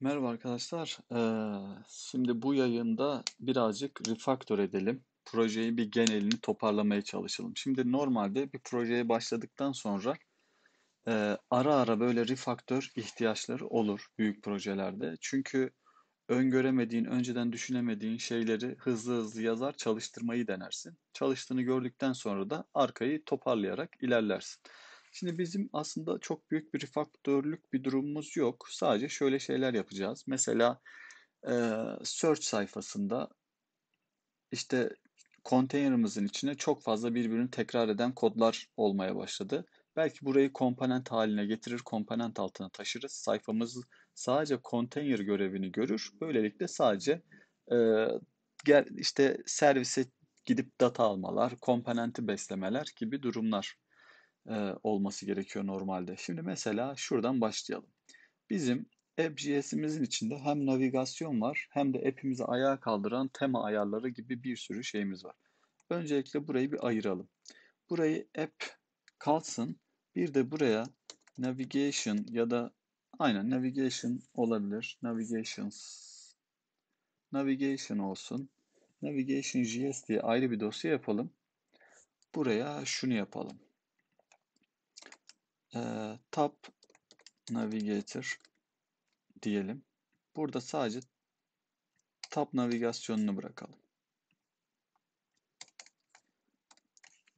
Merhaba arkadaşlar. Ee, şimdi bu yayında birazcık refaktör edelim. Projeyi bir genelini toparlamaya çalışalım. Şimdi normalde bir projeye başladıktan sonra e, ara ara böyle refaktör ihtiyaçları olur büyük projelerde. Çünkü öngöremediğin, önceden düşünemediğin şeyleri hızlı hızlı yazar çalıştırmayı denersin. Çalıştığını gördükten sonra da arkayı toparlayarak ilerlersin. Şimdi bizim aslında çok büyük bir faktörlük bir durumumuz yok. Sadece şöyle şeyler yapacağız. Mesela e, search sayfasında işte konteynerimizin içine çok fazla birbirini tekrar eden kodlar olmaya başladı. Belki burayı komponent haline getirir, komponent altına taşırız. Sayfamız sadece container görevini görür. Böylelikle sadece e, işte servise gidip data almalar, komponenti beslemeler gibi durumlar e, olması gerekiyor normalde. Şimdi mesela şuradan başlayalım. Bizim AppJS'imizin içinde hem navigasyon var hem de app'imizi ayağa kaldıran tema ayarları gibi bir sürü şeyimiz var. Öncelikle burayı bir ayıralım. Burayı app kalsın. Bir de buraya navigation ya da aynen navigation olabilir. Navigations navigation olsun. Navigation.js diye ayrı bir dosya yapalım. Buraya şunu yapalım e, Tab Navigator diyelim. Burada sadece Tab navigasyonunu bırakalım.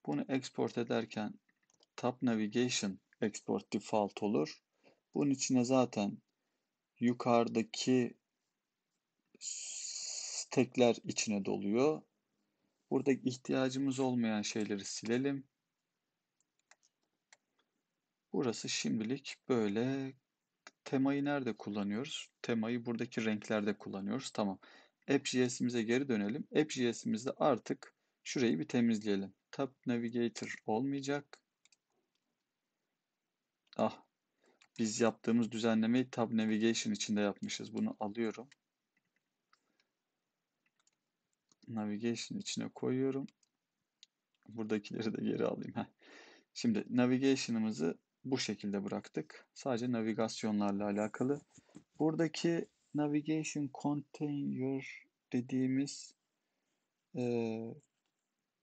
Bunu export ederken Tab Navigation export default olur. Bunun içine zaten yukarıdaki stekler içine doluyor. Burada ihtiyacımız olmayan şeyleri silelim. Burası şimdilik böyle. Temayı nerede kullanıyoruz? Temayı buradaki renklerde kullanıyoruz. Tamam. App.js'imize geri dönelim. App.js'imizde artık şurayı bir temizleyelim. Tab Navigator olmayacak. Ah. Biz yaptığımız düzenlemeyi Tab Navigation içinde yapmışız. Bunu alıyorum. Navigation içine koyuyorum. Buradakileri de geri alayım. Heh. Şimdi navigation'ımızı bu şekilde bıraktık. Sadece navigasyonlarla alakalı. Buradaki navigation container dediğimiz e,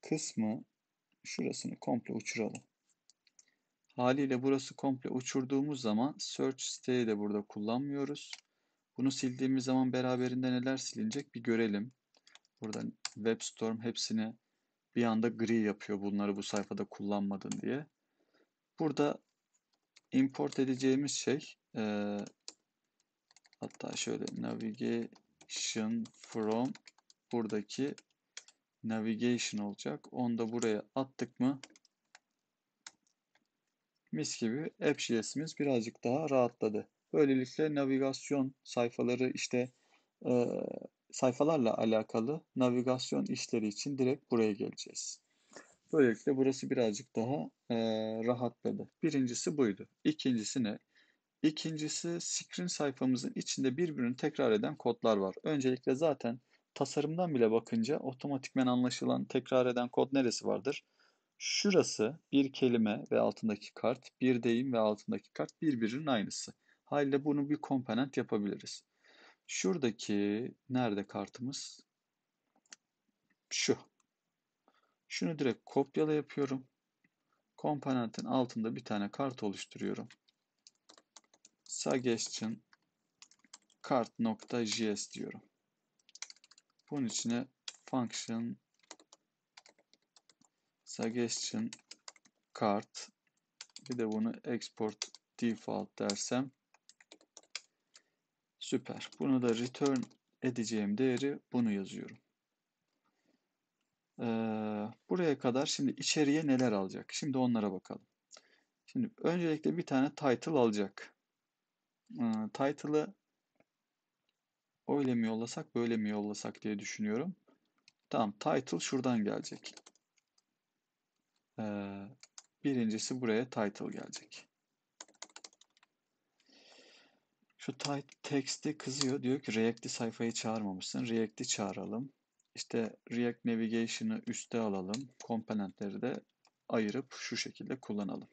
kısmı şurasını komple uçuralım. Haliyle burası komple uçurduğumuz zaman search siteyi de burada kullanmıyoruz. Bunu sildiğimiz zaman beraberinde neler silinecek bir görelim. Burada WebStorm hepsini bir anda gri yapıyor bunları bu sayfada kullanmadın diye. Burada import edeceğimiz şey e, hatta şöyle navigation from buradaki navigation olacak. Onu da buraya attık mı mis gibi AppJS'imiz birazcık daha rahatladı. Böylelikle navigasyon sayfaları işte e, sayfalarla alakalı navigasyon işleri için direkt buraya geleceğiz. Böylelikle burası birazcık daha e, rahatladı. Birincisi buydu. İkincisi ne? İkincisi screen sayfamızın içinde birbirini tekrar eden kodlar var. Öncelikle zaten tasarımdan bile bakınca otomatikmen anlaşılan tekrar eden kod neresi vardır? Şurası bir kelime ve altındaki kart, bir deyim ve altındaki kart birbirinin aynısı. Haliyle bunu bir komponent yapabiliriz. Şuradaki nerede kartımız? Şu. Şunu direkt kopyala yapıyorum. Komponentin altında bir tane kart oluşturuyorum. Suggestion kart.js diyorum. Bunun içine function suggestion kart bir de bunu export default dersem süper. Bunu da return edeceğim değeri bunu yazıyorum buraya kadar şimdi içeriye neler alacak? Şimdi onlara bakalım. Şimdi öncelikle bir tane title alacak. Ee, title'ı öyle mi yollasak böyle mi yollasak diye düşünüyorum. Tamam title şuradan gelecek. birincisi buraya title gelecek. Şu text'i kızıyor. Diyor ki React'i sayfayı çağırmamışsın. React'i çağıralım işte React Navigation'ı üste alalım. Komponentleri de ayırıp şu şekilde kullanalım.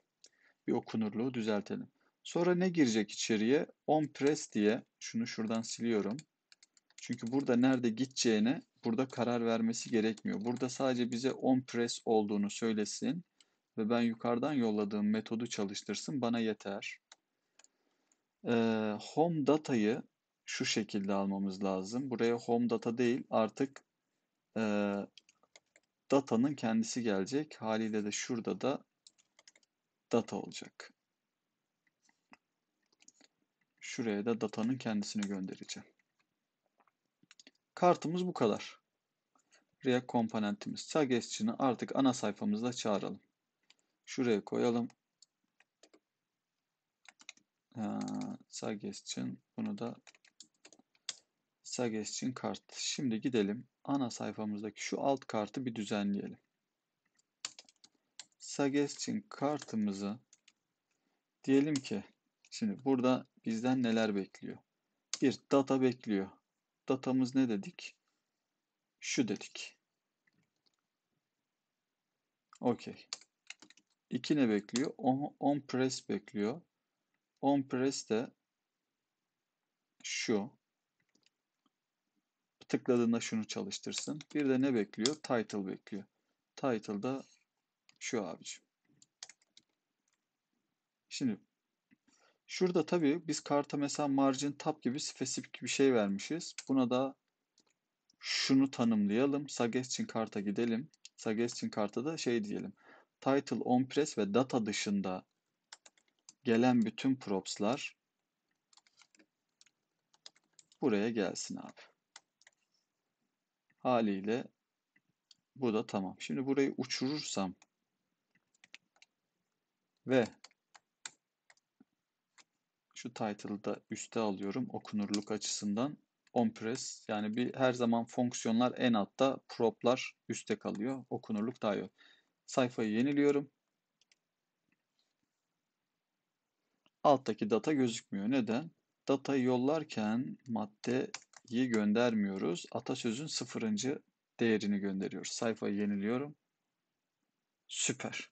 Bir okunurluğu düzeltelim. Sonra ne girecek içeriye? OnPress diye şunu şuradan siliyorum. Çünkü burada nerede gideceğine burada karar vermesi gerekmiyor. Burada sadece bize OnPress olduğunu söylesin ve ben yukarıdan yolladığım metodu çalıştırsın bana yeter. Ee, home datayı şu şekilde almamız lazım. Buraya home data değil artık e, datanın kendisi gelecek. Haliyle de şurada da data olacak. Şuraya da datanın kendisini göndereceğim. Kartımız bu kadar. React komponentimiz suggestion'ı artık ana sayfamızda çağıralım. Şuraya koyalım. Ee, suggestion bunu da suggestion kart. Şimdi gidelim ana sayfamızdaki şu alt kartı bir düzenleyelim. Suggestion kartımızı diyelim ki şimdi burada bizden neler bekliyor? Bir data bekliyor. Datamız ne dedik? Şu dedik. Okey. İki ne bekliyor? On, on press bekliyor. On press de şu tıkladığında şunu çalıştırsın. Bir de ne bekliyor? Title bekliyor. Title da şu abiciğim. Şimdi şurada tabii biz karta mesela margin tab gibi spesifik bir şey vermişiz. Buna da şunu tanımlayalım. Suggestion karta gidelim. Suggestion karta da şey diyelim. Title on press ve data dışında gelen bütün propslar buraya gelsin abi. Haliyle bu da tamam. Şimdi burayı uçurursam ve şu title'da da üste alıyorum okunurluk açısından. On press yani bir her zaman fonksiyonlar en altta, proplar üste kalıyor. Okunurluk daha iyi. Sayfayı yeniliyorum. Alttaki data gözükmüyor. Neden? Datayı yollarken madde bilgiyi göndermiyoruz. Atasözün sıfırıncı değerini gönderiyoruz. Sayfayı yeniliyorum. Süper.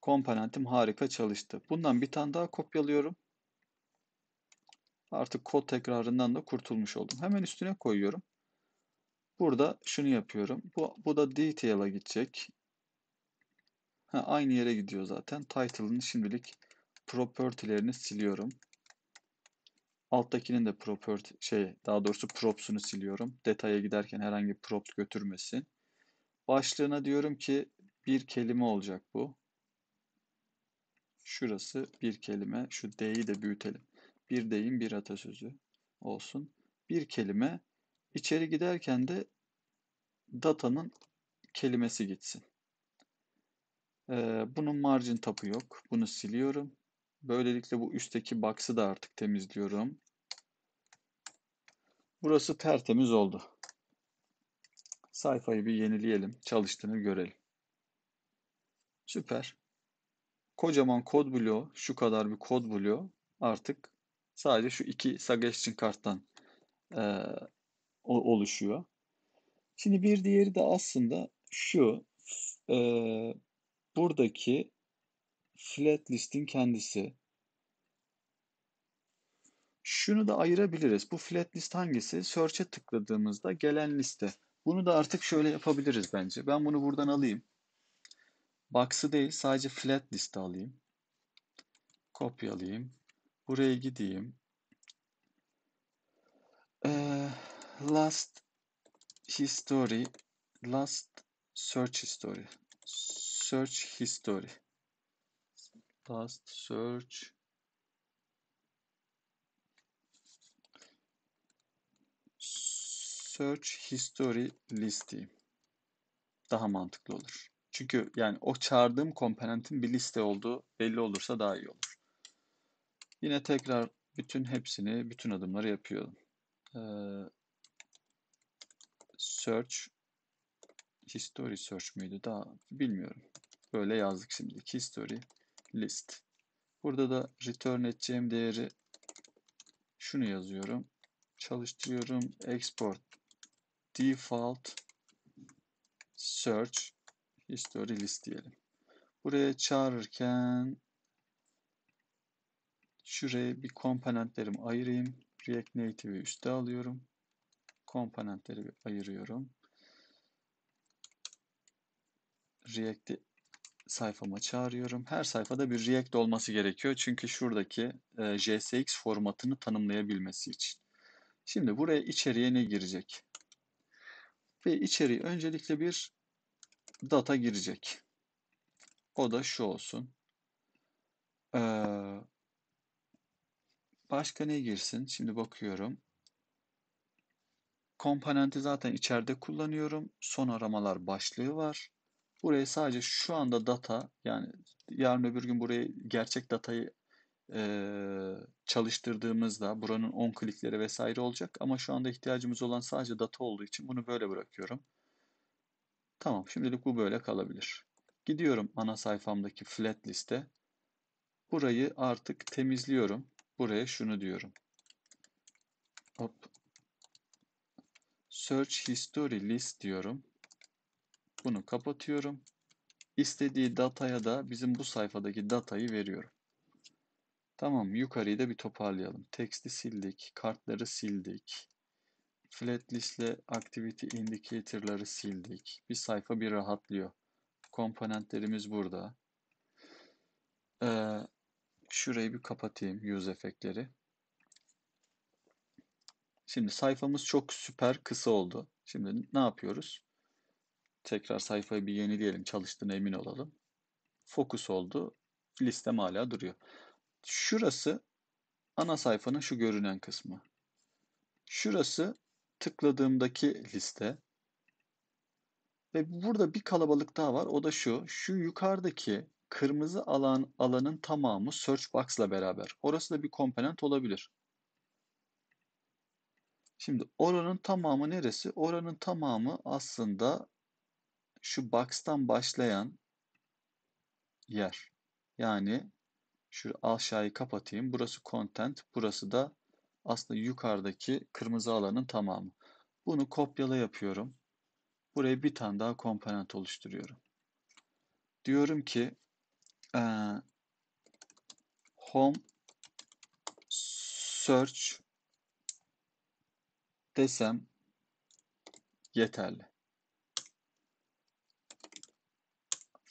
Komponentim harika çalıştı. Bundan bir tane daha kopyalıyorum. Artık kod tekrarından da kurtulmuş oldum. Hemen üstüne koyuyorum. Burada şunu yapıyorum. Bu, bu da detail'a gidecek. Ha, aynı yere gidiyor zaten. Title'ın şimdilik propertilerini siliyorum. Alttakinin de property şey daha doğrusu props'unu siliyorum. Detaya giderken herhangi bir props götürmesin. Başlığına diyorum ki bir kelime olacak bu. Şurası bir kelime. Şu D'yi de büyütelim. Bir deyim bir atasözü olsun. Bir kelime. İçeri giderken de datanın kelimesi gitsin. Ee, bunun margin tapı yok. Bunu siliyorum. Böylelikle bu üstteki box'ı da artık temizliyorum. Burası tertemiz oldu. Sayfayı bir yenileyelim. Çalıştığını görelim. Süper. Kocaman kod bloğu, şu kadar bir kod bloğu artık sadece şu iki suggestion karttan e, oluşuyor. Şimdi bir diğeri de aslında şu e, buradaki flat listin kendisi. Şunu da ayırabiliriz. Bu flat list hangisi? Search'e tıkladığımızda gelen liste. Bunu da artık şöyle yapabiliriz bence. Ben bunu buradan alayım. Box'ı değil sadece flat liste alayım. Kopyalayayım. Buraya gideyim. Ee, last history last search history search history fast search search history listi daha mantıklı olur. Çünkü yani o çağırdığım komponentin bir liste olduğu belli olursa daha iyi olur. Yine tekrar bütün hepsini, bütün adımları yapıyorum. Ee, search history search müydü daha bilmiyorum. Böyle yazdık şimdi history list. Burada da return edeceğim değeri şunu yazıyorum. Çalıştırıyorum. Export default search history list diyelim. Buraya çağırırken şuraya bir komponentlerimi ayırayım. React Native'i üste alıyorum. Komponentleri ayırıyorum. React'i sayfama çağırıyorum. Her sayfada bir React olması gerekiyor. Çünkü şuradaki e, JSX formatını tanımlayabilmesi için. Şimdi buraya içeriye ne girecek? Ve içeriye öncelikle bir data girecek. O da şu olsun. Ee, başka ne girsin? Şimdi bakıyorum. Komponenti zaten içeride kullanıyorum. Son aramalar başlığı var. Buraya sadece şu anda data yani yarın öbür gün buraya gerçek datayı e, çalıştırdığımızda buranın 10 klikleri vesaire olacak. Ama şu anda ihtiyacımız olan sadece data olduğu için bunu böyle bırakıyorum. Tamam şimdilik bu böyle kalabilir. Gidiyorum ana sayfamdaki flat liste. Burayı artık temizliyorum. Buraya şunu diyorum. Hop. Search history list diyorum. Bunu kapatıyorum. İstediği dataya da bizim bu sayfadaki datayı veriyorum. Tamam yukarıyı da bir toparlayalım. Text'i sildik. Kartları sildik. Flat listle activity indicator'ları sildik. Bir sayfa bir rahatlıyor. Komponentlerimiz burada. Ee, şurayı bir kapatayım yüz efektleri. Şimdi sayfamız çok süper kısa oldu. Şimdi ne yapıyoruz? Tekrar sayfayı bir yenileyelim. Çalıştığına emin olalım. Fokus oldu. Listem hala duruyor. Şurası ana sayfanın şu görünen kısmı. Şurası tıkladığımdaki liste. Ve burada bir kalabalık daha var. O da şu. Şu yukarıdaki kırmızı alan alanın tamamı search box'la beraber. Orası da bir komponent olabilir. Şimdi oranın tamamı neresi? Oranın tamamı aslında şu box'tan başlayan yer. Yani şu aşağıyı kapatayım. Burası content, burası da aslında yukarıdaki kırmızı alanın tamamı. Bunu kopyala yapıyorum. Buraya bir tane daha komponent oluşturuyorum. Diyorum ki e, home search desem yeterli.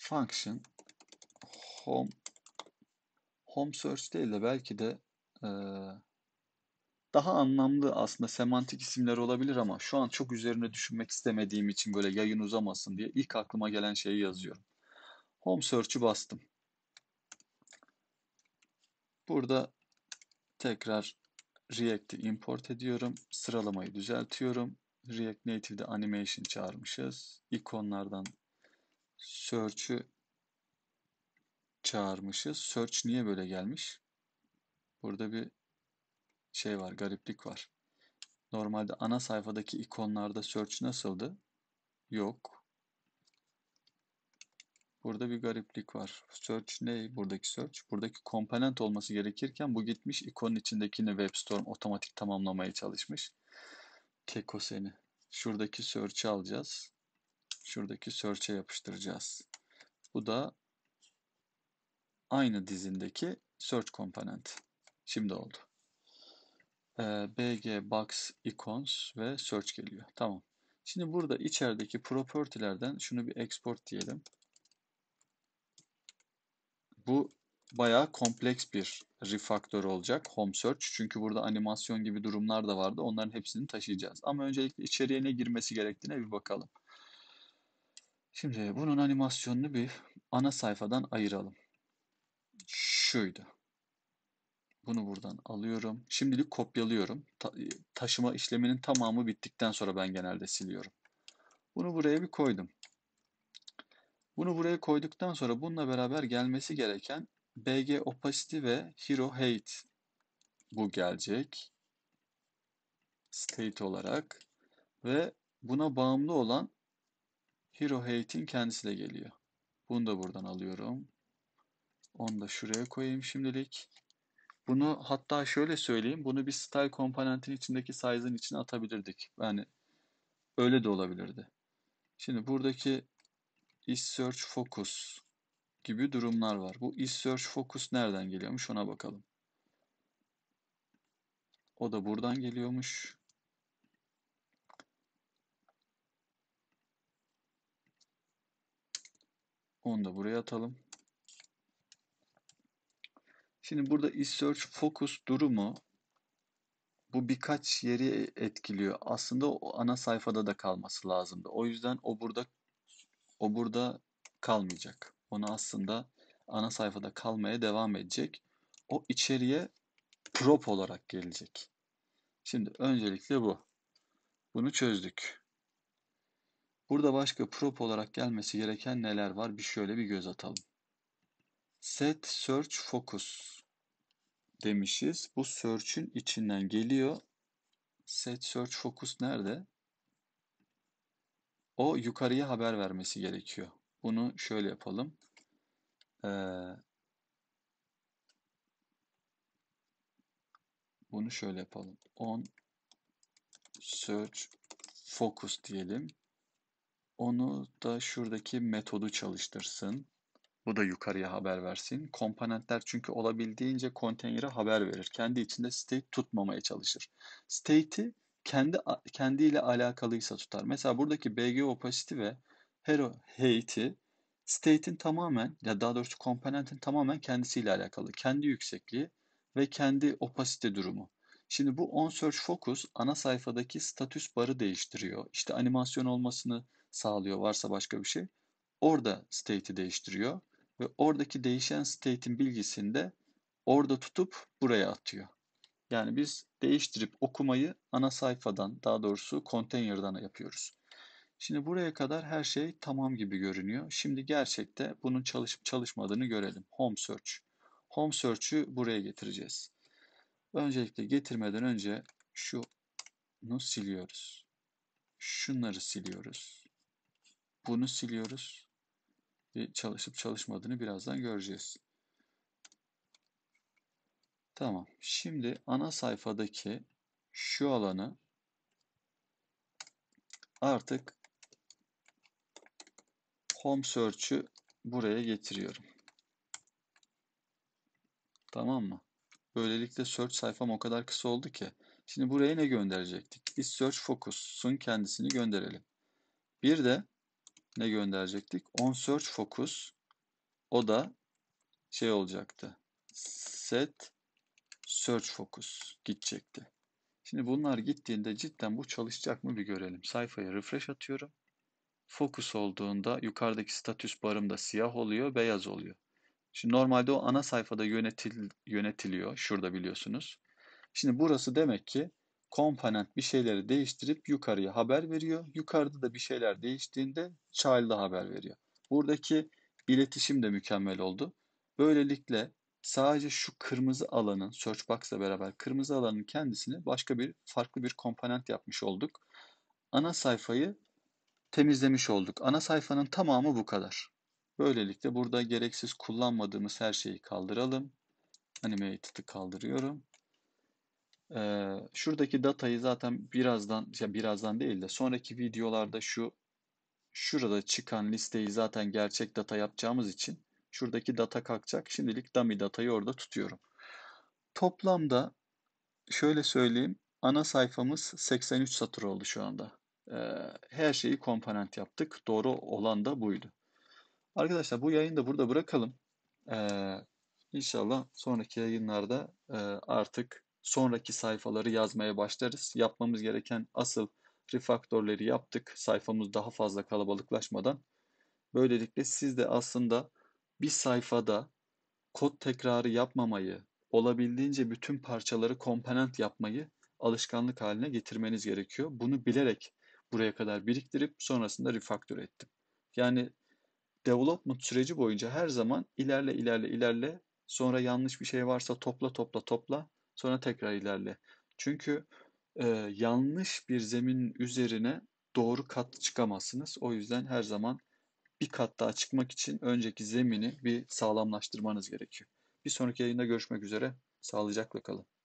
function home home search değil de belki de e, daha anlamlı aslında semantik isimler olabilir ama şu an çok üzerine düşünmek istemediğim için böyle yayın uzamasın diye ilk aklıma gelen şeyi yazıyorum. Home search'ü bastım. Burada tekrar React'i import ediyorum. Sıralamayı düzeltiyorum. React Native'de animation çağırmışız. İkonlardan search'ü çağırmışız. Search niye böyle gelmiş? Burada bir şey var, gariplik var. Normalde ana sayfadaki ikonlarda search nasıldı? Yok. Burada bir gariplik var. Search ne? Buradaki search. Buradaki komponent olması gerekirken bu gitmiş ikonun içindekini WebStorm otomatik tamamlamaya çalışmış. Keko seni. Şuradaki search'ı alacağız şuradaki search'e yapıştıracağız. Bu da aynı dizindeki search komponent. Şimdi oldu. Ee, BG box icons ve search geliyor. Tamam. Şimdi burada içerideki property'lerden şunu bir export diyelim. Bu bayağı kompleks bir refaktör olacak home search. Çünkü burada animasyon gibi durumlar da vardı. Onların hepsini taşıyacağız. Ama öncelikle içeriye ne girmesi gerektiğine bir bakalım. Şimdi bunun animasyonunu bir ana sayfadan ayıralım. Şuydu. Bunu buradan alıyorum. Şimdilik kopyalıyorum. Ta e, taşıma işleminin tamamı bittikten sonra ben genelde siliyorum. Bunu buraya bir koydum. Bunu buraya koyduktan sonra bununla beraber gelmesi gereken BG Opacity ve Hero Height bu gelecek. State olarak ve buna bağımlı olan Hero Hate'in kendisi de geliyor. Bunu da buradan alıyorum. Onu da şuraya koyayım şimdilik. Bunu hatta şöyle söyleyeyim. Bunu bir style komponentin içindeki size'ın içine atabilirdik. Yani öyle de olabilirdi. Şimdi buradaki is search focus gibi durumlar var. Bu is search focus nereden geliyormuş ona bakalım. O da buradan geliyormuş. Onu da buraya atalım. Şimdi burada search focus durumu bu birkaç yeri etkiliyor. Aslında o ana sayfada da kalması lazımdı. O yüzden o burada o burada kalmayacak. Onu aslında ana sayfada kalmaya devam edecek. O içeriye prop olarak gelecek. Şimdi öncelikle bu. Bunu çözdük. Burada başka prop olarak gelmesi gereken neler var? Bir şöyle bir göz atalım. Set search focus demişiz. Bu search'ün içinden geliyor. Set search focus nerede? O yukarıya haber vermesi gerekiyor. Bunu şöyle yapalım. Ee, bunu şöyle yapalım. On search focus diyelim. Onu da şuradaki metodu çalıştırsın. Bu da yukarıya haber versin. Komponentler çünkü olabildiğince konteynere haber verir. Kendi içinde state tutmamaya çalışır. State'i kendi kendiyle alakalıysa tutar. Mesela buradaki BG opacity ve hero height'i state'in tamamen ya daha doğrusu komponentin tamamen kendisiyle alakalı. Kendi yüksekliği ve kendi opacity durumu. Şimdi bu on search focus ana sayfadaki statüs barı değiştiriyor. İşte animasyon olmasını, sağlıyor varsa başka bir şey. Orada state'i değiştiriyor ve oradaki değişen state'in bilgisini de orada tutup buraya atıyor. Yani biz değiştirip okumayı ana sayfadan daha doğrusu container'dan yapıyoruz. Şimdi buraya kadar her şey tamam gibi görünüyor. Şimdi gerçekte bunun çalışıp çalışmadığını görelim. Home search. Home search'ü buraya getireceğiz. Öncelikle getirmeden önce şunu siliyoruz. Şunları siliyoruz bunu siliyoruz. Bir çalışıp çalışmadığını birazdan göreceğiz. Tamam. Şimdi ana sayfadaki şu alanı artık home search'ü buraya getiriyorum. Tamam mı? Böylelikle search sayfam o kadar kısa oldu ki. Şimdi buraya ne gönderecektik? Biz search focus'un kendisini gönderelim. Bir de ne gönderecektik? On search focus o da şey olacaktı. Set search focus gidecekti. Şimdi bunlar gittiğinde cidden bu çalışacak mı bir görelim. Sayfaya refresh atıyorum. Focus olduğunda yukarıdaki status barımda siyah oluyor, beyaz oluyor. Şimdi normalde o ana sayfada yönetil, yönetiliyor. Şurada biliyorsunuz. Şimdi burası demek ki komponent bir şeyleri değiştirip yukarıya haber veriyor. Yukarıda da bir şeyler değiştiğinde child'a haber veriyor. Buradaki iletişim de mükemmel oldu. Böylelikle sadece şu kırmızı alanın search box'la beraber kırmızı alanın kendisini başka bir farklı bir komponent yapmış olduk. Ana sayfayı temizlemiş olduk. Ana sayfanın tamamı bu kadar. Böylelikle burada gereksiz kullanmadığımız her şeyi kaldıralım. Animate'ı kaldırıyorum e, şuradaki datayı zaten birazdan ya birazdan değil de sonraki videolarda şu şurada çıkan listeyi zaten gerçek data yapacağımız için şuradaki data kalkacak. Şimdilik dummy datayı orada tutuyorum. Toplamda şöyle söyleyeyim. Ana sayfamız 83 satır oldu şu anda. Ee, her şeyi komponent yaptık. Doğru olan da buydu. Arkadaşlar bu yayını da burada bırakalım. Ee, inşallah sonraki yayınlarda e, artık sonraki sayfaları yazmaya başlarız. Yapmamız gereken asıl refaktörleri yaptık. Sayfamız daha fazla kalabalıklaşmadan. Böylelikle siz de aslında bir sayfada kod tekrarı yapmamayı, olabildiğince bütün parçaları komponent yapmayı alışkanlık haline getirmeniz gerekiyor. Bunu bilerek buraya kadar biriktirip sonrasında refaktör ettim. Yani development süreci boyunca her zaman ilerle ilerle ilerle sonra yanlış bir şey varsa topla topla topla Sonra tekrar ilerle. Çünkü e, yanlış bir zemin üzerine doğru kat çıkamazsınız. O yüzden her zaman bir kat daha çıkmak için önceki zemini bir sağlamlaştırmanız gerekiyor. Bir sonraki yayında görüşmek üzere. Sağlıcakla kalın.